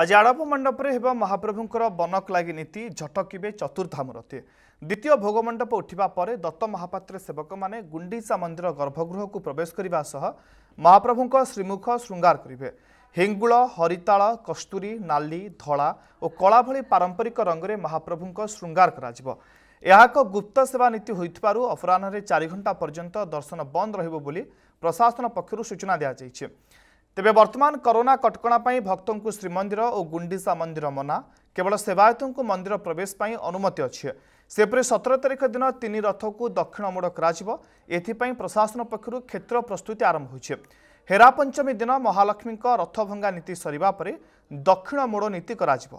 ଆଜି ଆଡ଼ପ ମଣ୍ଡପରେ ହେବ ମହାପ୍ରଭୁଙ୍କର ବନକ ଲାଗି ନୀତି ଝଟକିବେ ଚତୁର୍ଦ୍ଧାମୂରତୀ ଦ୍ୱିତୀୟ ଭୋଗମଣ୍ଡପ ଉଠିବା ପରେ ଦତ୍ତ ମହାପାତ୍ର ସେବକମାନେ ଗୁଣ୍ଡିଚା ମନ୍ଦିର ଗର୍ଭଗୃହକୁ ପ୍ରବେଶ କରିବା ସହ ମହାପ୍ରଭୁଙ୍କ ଶ୍ରୀମୁଖ ଶୃଙ୍ଗାର କରିବେ ହେଙ୍ଗୁଳ ହରିତାଳ କସ୍ତୁରୀ ନାଲି ଧଳା ଓ କଳା ଭଳି ପାରମ୍ପରିକ ରଙ୍ଗରେ ମହାପ୍ରଭୁଙ୍କ ଶୃଙ୍ଗାର କରାଯିବ ଏହା ଏକ ଗୁପ୍ତ ସେବା ନୀତି ହୋଇଥିବାରୁ ଅପରାହ୍ନରେ ଚାରି ଘଣ୍ଟା ପର୍ଯ୍ୟନ୍ତ ଦର୍ଶନ ବନ୍ଦ ରହିବ ବୋଲି ପ୍ରଶାସନ ପକ୍ଷରୁ ସୂଚନା ଦିଆଯାଇଛି ତେବେ ବର୍ତ୍ତମାନ କରୋନା କଟକଣା ପାଇଁ ଭକ୍ତଙ୍କୁ ଶ୍ରୀମନ୍ଦିର ଓ ଗୁଣ୍ଡିଚା ମନ୍ଦିର ମନା କେବଳ ସେବାୟତଙ୍କୁ ମନ୍ଦିର ପ୍ରବେଶ ପାଇଁ ଅନୁମତି ଅଛି ସେପରି ସତର ତାରିଖ ଦିନ ତିନି ରଥକୁ ଦକ୍ଷିଣ ମୋଡ଼ କରାଯିବ ଏଥିପାଇଁ ପ୍ରଶାସନ ପକ୍ଷରୁ କ୍ଷେତ୍ର ପ୍ରସ୍ତୁତି ଆରମ୍ଭ ହୋଇଛି ହେରାପଞ୍ଚମୀ ଦିନ ମହାଲକ୍ଷ୍ମୀଙ୍କ ରଥଭଙ୍ଗା ନୀତି ସରିବା ପରେ ଦକ୍ଷିଣ ମୋଡ଼ ନୀତି କରାଯିବ